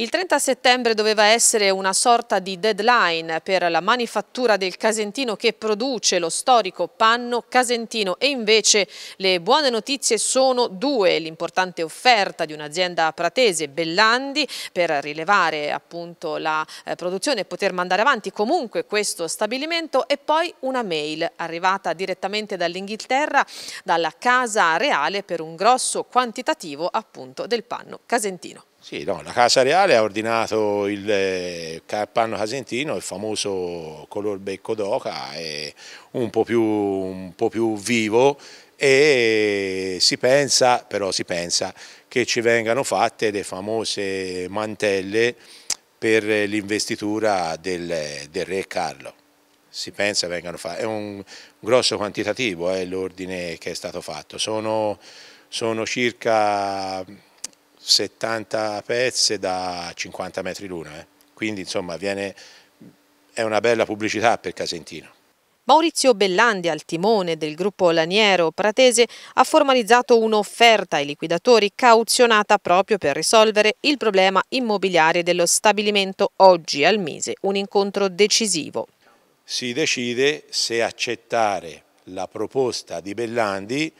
Il 30 settembre doveva essere una sorta di deadline per la manifattura del Casentino che produce lo storico panno casentino e invece le buone notizie sono due. L'importante offerta di un'azienda pratese, Bellandi, per rilevare appunto la eh, produzione e poter mandare avanti comunque questo stabilimento e poi una mail arrivata direttamente dall'Inghilterra, dalla Casa Reale per un grosso quantitativo appunto del panno casentino. Sì, no, la Casa Reale ha ordinato il eh, Carpanno Casentino, il famoso color becco d'oca, un, un po' più vivo e si pensa, però si pensa che ci vengano fatte le famose mantelle per l'investitura del, del, re Carlo. Si pensa vengano fatte, è un grosso quantitativo eh, l'ordine che è stato fatto, sono, sono circa 70 pezze da 50 metri l'una, eh. quindi insomma viene, è una bella pubblicità per Casentino. Maurizio Bellandi, al timone del gruppo Laniero Pratese, ha formalizzato un'offerta ai liquidatori cauzionata proprio per risolvere il problema immobiliare dello stabilimento oggi al mese, un incontro decisivo. Si decide se accettare la proposta di Bellandi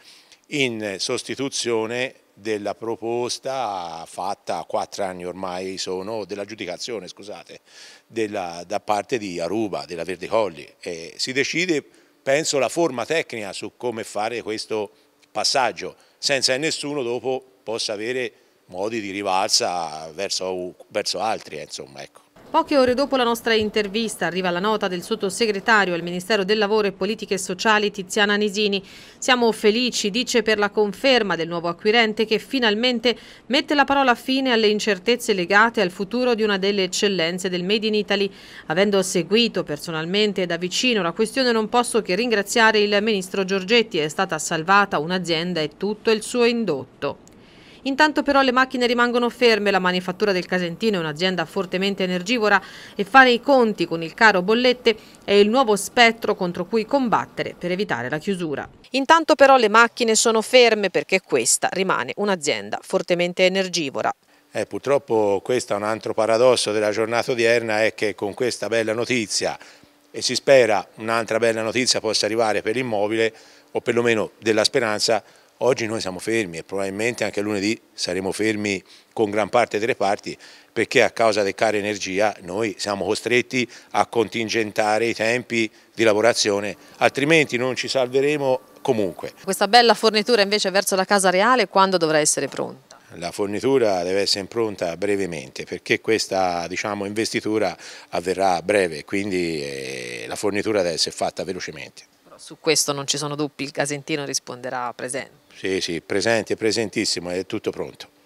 in sostituzione della proposta fatta quattro anni ormai sono dell'aggiudicazione scusate della, da parte di Aruba della Verde Colli e si decide penso la forma tecnica su come fare questo passaggio senza che nessuno dopo possa avere modi di rivalsa verso, verso altri eh, insomma ecco Poche ore dopo la nostra intervista arriva la nota del sottosegretario al Ministero del Lavoro e Politiche Sociali Tiziana Nisini. Siamo felici, dice, per la conferma del nuovo acquirente che finalmente mette la parola fine alle incertezze legate al futuro di una delle eccellenze del Made in Italy. Avendo seguito personalmente da vicino la questione non posso che ringraziare il Ministro Giorgetti, è stata salvata un'azienda e tutto il suo indotto. Intanto però le macchine rimangono ferme, la manifattura del Casentino è un'azienda fortemente energivora e fare i conti con il caro bollette è il nuovo spettro contro cui combattere per evitare la chiusura. Intanto però le macchine sono ferme perché questa rimane un'azienda fortemente energivora. Eh, purtroppo questo è un altro paradosso della giornata odierna, è che con questa bella notizia e si spera un'altra bella notizia possa arrivare per l'immobile o perlomeno della speranza Oggi noi siamo fermi e probabilmente anche lunedì saremo fermi con gran parte delle parti perché a causa del caro energia noi siamo costretti a contingentare i tempi di lavorazione, altrimenti non ci salveremo comunque. Questa bella fornitura invece verso la Casa Reale quando dovrà essere pronta? La fornitura deve essere impronta brevemente perché questa diciamo, investitura avverrà a breve, quindi eh, la fornitura deve essere fatta velocemente. Su questo non ci sono dubbi, il Casentino risponderà presente. Sì, sì, presente, presentissimo, è tutto pronto.